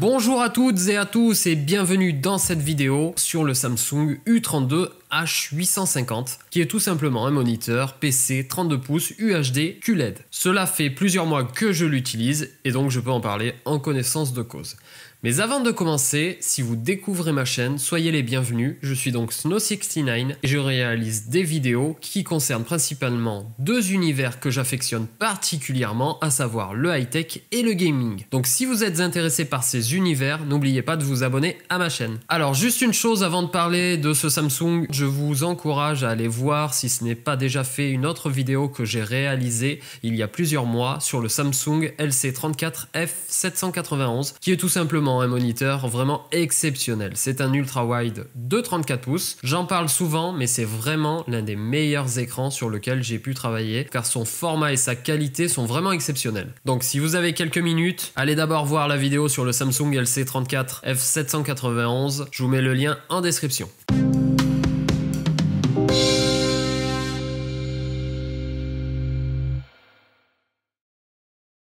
Bonjour à toutes et à tous et bienvenue dans cette vidéo sur le Samsung U32 H850, qui est tout simplement un moniteur PC 32 pouces UHD QLED. Cela fait plusieurs mois que je l'utilise et donc je peux en parler en connaissance de cause. Mais avant de commencer, si vous découvrez ma chaîne, soyez les bienvenus. Je suis donc Snow69 et je réalise des vidéos qui concernent principalement deux univers que j'affectionne particulièrement, à savoir le high-tech et le gaming. Donc si vous êtes intéressé par ces univers, n'oubliez pas de vous abonner à ma chaîne. Alors juste une chose avant de parler de ce Samsung, je vous encourage à aller voir si ce n'est pas déjà fait une autre vidéo que j'ai réalisée il y a plusieurs mois sur le Samsung LC34F791 qui est tout simplement un moniteur vraiment exceptionnel. C'est un ultra wide de 34 pouces. J'en parle souvent mais c'est vraiment l'un des meilleurs écrans sur lequel j'ai pu travailler car son format et sa qualité sont vraiment exceptionnels. Donc si vous avez quelques minutes, allez d'abord voir la vidéo sur le Samsung LC34F791. Je vous mets le lien en description.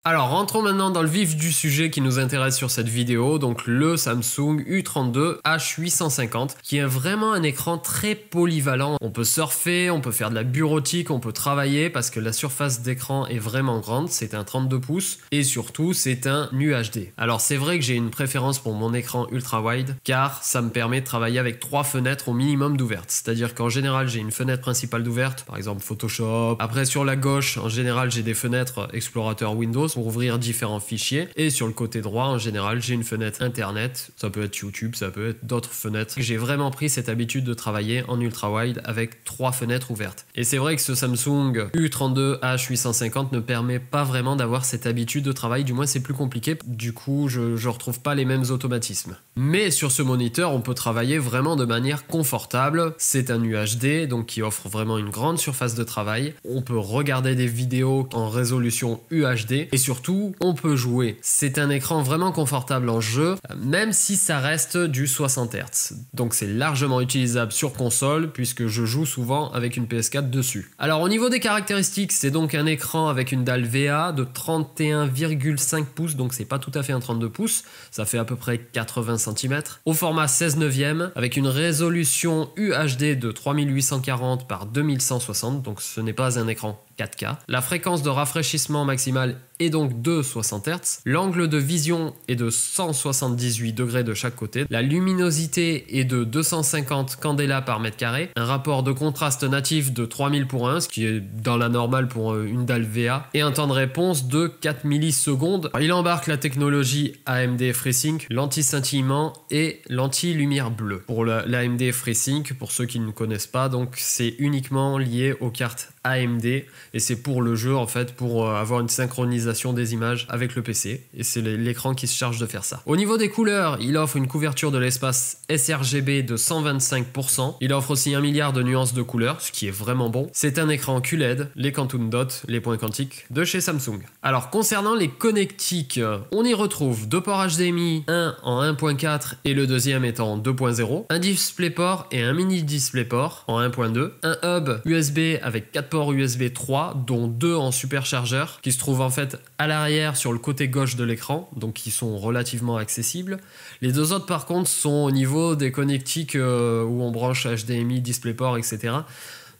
Alors rentrons maintenant dans le vif du sujet qui nous intéresse sur cette vidéo, donc le Samsung U32 H850 qui est vraiment un écran très polyvalent. On peut surfer, on peut faire de la bureautique, on peut travailler parce que la surface d'écran est vraiment grande, c'est un 32 pouces et surtout c'est un UHD. Alors c'est vrai que j'ai une préférence pour mon écran ultra wide car ça me permet de travailler avec trois fenêtres au minimum d'ouvertes, c'est-à-dire qu'en général j'ai une fenêtre principale d'ouverte, par exemple Photoshop, après sur la gauche en général j'ai des fenêtres explorateur Windows ouvrir différents fichiers. Et sur le côté droit, en général, j'ai une fenêtre internet. Ça peut être YouTube, ça peut être d'autres fenêtres. J'ai vraiment pris cette habitude de travailler en ultra wide avec trois fenêtres ouvertes. Et c'est vrai que ce Samsung U32H850 ne permet pas vraiment d'avoir cette habitude de travail. Du moins, c'est plus compliqué. Du coup, je, je retrouve pas les mêmes automatismes. Mais sur ce moniteur, on peut travailler vraiment de manière confortable. C'est un UHD, donc qui offre vraiment une grande surface de travail. On peut regarder des vidéos en résolution UHD et surtout, on peut jouer. C'est un écran vraiment confortable en jeu, même si ça reste du 60 Hz. Donc c'est largement utilisable sur console, puisque je joue souvent avec une PS4 dessus. Alors au niveau des caractéristiques, c'est donc un écran avec une dalle VA de 31,5 pouces, donc c'est pas tout à fait un 32 pouces, ça fait à peu près 80 cm, au format 16 neuvième, avec une résolution UHD de 3840 par 2160, donc ce n'est pas un écran 4K. La fréquence de rafraîchissement maximale est donc de 60 Hz. L'angle de vision est de 178 degrés de chaque côté. La luminosité est de 250 candela par mètre carré. Un rapport de contraste natif de 3000 pour 1, ce qui est dans la normale pour euh, une dalle VA. Et un temps de réponse de 4 millisecondes. Il embarque la technologie AMD FreeSync, l'anti-scintillement et l'anti-lumière bleue. Pour l'AMD FreeSync, pour ceux qui ne connaissent pas, donc c'est uniquement lié aux cartes AMD et c'est pour le jeu en fait pour euh, avoir une synchronisation des images avec le PC et c'est l'écran qui se charge de faire ça. Au niveau des couleurs, il offre une couverture de l'espace sRGB de 125%. Il offre aussi un milliard de nuances de couleurs, ce qui est vraiment bon. C'est un écran QLED, les Quantum Dot, les points quantiques de chez Samsung. Alors concernant les connectiques, euh, on y retrouve deux ports HDMI, un en 1.4 et le deuxième étant 2.0, un DisplayPort et un mini DisplayPort en 1.2, un hub USB avec 4 USB 3, dont deux en superchargeur, qui se trouvent en fait à l'arrière sur le côté gauche de l'écran, donc qui sont relativement accessibles. Les deux autres par contre sont au niveau des connectiques euh, où on branche HDMI, DisplayPort, etc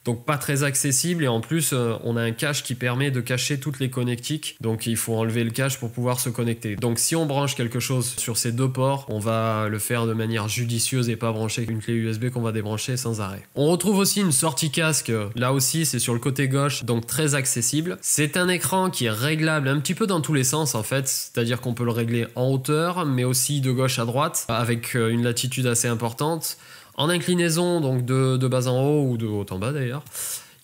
donc pas très accessible et en plus euh, on a un cache qui permet de cacher toutes les connectiques donc il faut enlever le cache pour pouvoir se connecter donc si on branche quelque chose sur ces deux ports on va le faire de manière judicieuse et pas brancher une clé USB qu'on va débrancher sans arrêt on retrouve aussi une sortie casque là aussi c'est sur le côté gauche donc très accessible c'est un écran qui est réglable un petit peu dans tous les sens en fait c'est à dire qu'on peut le régler en hauteur mais aussi de gauche à droite avec euh, une latitude assez importante en inclinaison donc de, de bas en haut ou de haut en bas d'ailleurs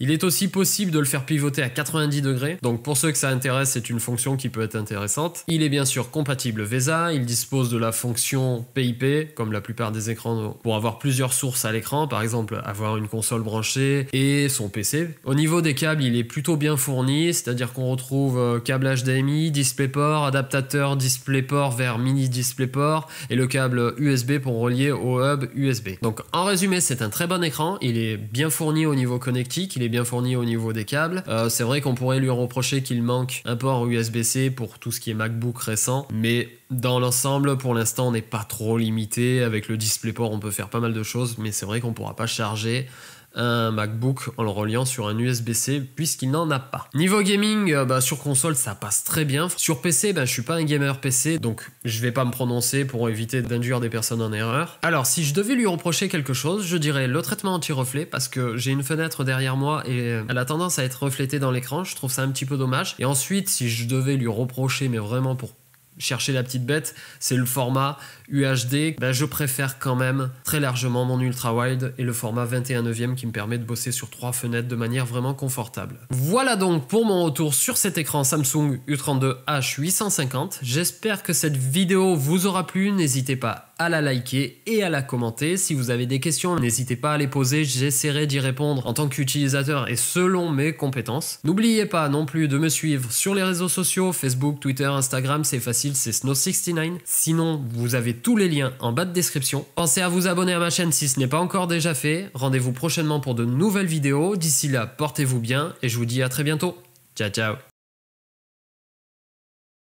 il est aussi possible de le faire pivoter à 90 degrés. Donc pour ceux que ça intéresse, c'est une fonction qui peut être intéressante. Il est bien sûr compatible VESA. Il dispose de la fonction PIP, comme la plupart des écrans, pour avoir plusieurs sources à l'écran. Par exemple, avoir une console branchée et son PC. Au niveau des câbles, il est plutôt bien fourni. C'est-à-dire qu'on retrouve euh, câble HDMI, DisplayPort, adaptateur DisplayPort vers mini DisplayPort et le câble USB pour relier au hub USB. Donc en résumé, c'est un très bon écran. Il est bien fourni au niveau connectique. Il est bien fourni au niveau des câbles. Euh, c'est vrai qu'on pourrait lui reprocher qu'il manque un port USB-C pour tout ce qui est MacBook récent, mais dans l'ensemble, pour l'instant, on n'est pas trop limité. Avec le DisplayPort, on peut faire pas mal de choses, mais c'est vrai qu'on ne pourra pas charger un MacBook en le reliant sur un USB-C puisqu'il n'en a pas. Niveau gaming, euh, bah, sur console ça passe très bien. Sur PC, je bah, je suis pas un gamer PC donc je vais pas me prononcer pour éviter d'induire des personnes en erreur. Alors si je devais lui reprocher quelque chose, je dirais le traitement anti-reflet parce que j'ai une fenêtre derrière moi et euh, elle a tendance à être reflétée dans l'écran, je trouve ça un petit peu dommage. Et ensuite, si je devais lui reprocher mais vraiment pour chercher la petite bête, c'est le format UHD. Bah, je préfère quand même très largement mon ultra wide et le format 21 neuvième qui me permet de bosser sur trois fenêtres de manière vraiment confortable. Voilà donc pour mon retour sur cet écran Samsung U32H850. J'espère que cette vidéo vous aura plu. N'hésitez pas à la liker et à la commenter. Si vous avez des questions, n'hésitez pas à les poser, j'essaierai d'y répondre en tant qu'utilisateur et selon mes compétences. N'oubliez pas non plus de me suivre sur les réseaux sociaux, Facebook, Twitter, Instagram, c'est facile c'est Snow69. Sinon, vous avez tous les liens en bas de description. Pensez à vous abonner à ma chaîne si ce n'est pas encore déjà fait. Rendez-vous prochainement pour de nouvelles vidéos. D'ici là, portez-vous bien et je vous dis à très bientôt. Ciao, ciao